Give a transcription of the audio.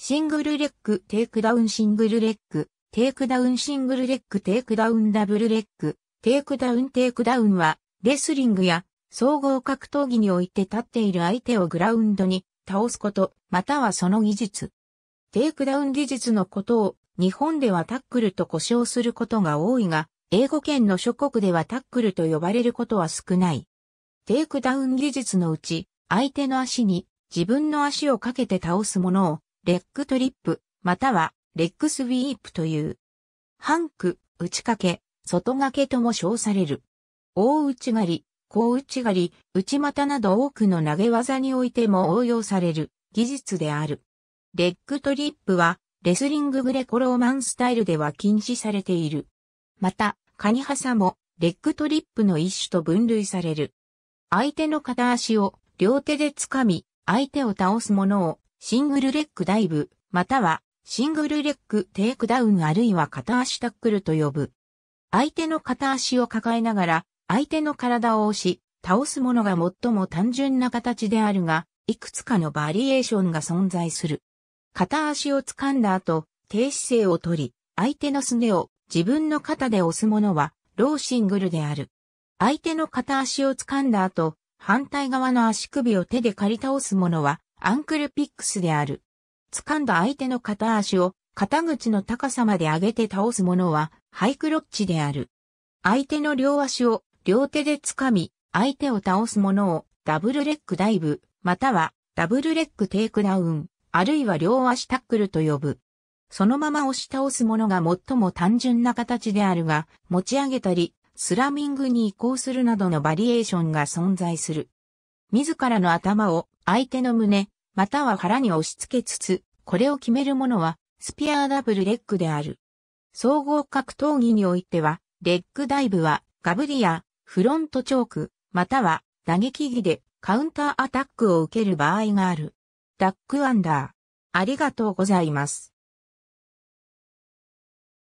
シングルレッグ、テイクダウンシングルレッグ、テイクダウンシングルレッグ、テイクダウンダブルレッグ、テイクダウンテイクダウンは、レスリングや総合格闘技において立っている相手をグラウンドに倒すこと、またはその技術。テイクダウン技術のことを日本ではタックルと呼称することが多いが、英語圏の諸国ではタックルと呼ばれることは少ない。テイクダウン技術のうち、相手の足に自分の足をかけて倒すものをレッグトリップ、またはレッグスウィープという。ハンク、内掛け、外掛けとも称される。大内刈り、小内刈り、内股など多くの投げ技においても応用される技術である。レッグトリップはレスリンググレコローマンスタイルでは禁止されている。また、カニハサもレッグトリップの一種と分類される。相手の片足を両手で掴み、相手を倒すものをシングルレックダイブ、またはシングルレックテイクダウンあるいは片足タックルと呼ぶ。相手の片足を抱えながら、相手の体を押し、倒すものが最も単純な形であるが、いくつかのバリエーションが存在する。片足を掴んだ後、低姿勢をとり、相手のすねを自分の肩で押すものは、ローシングルである。相手の片足を掴んだ後、反対側の足首を手で刈り倒すものは、アンクルピックスである。掴んだ相手の片足を肩口の高さまで上げて倒すものはハイクロッチである。相手の両足を両手で掴み、相手を倒すものをダブルレッグダイブ、またはダブルレッグテイクダウン、あるいは両足タックルと呼ぶ。そのまま押し倒すものが最も単純な形であるが、持ち上げたり、スラミングに移行するなどのバリエーションが存在する。自らの頭を相手の胸、または腹に押し付けつつ、これを決めるものは、スピアーダブルレッグである。総合格闘技においては、レッグダイブは、ガブリア、フロントチョーク、または、打撃技で、カウンターアタックを受ける場合がある。ダックアンダー。ありがとうございます。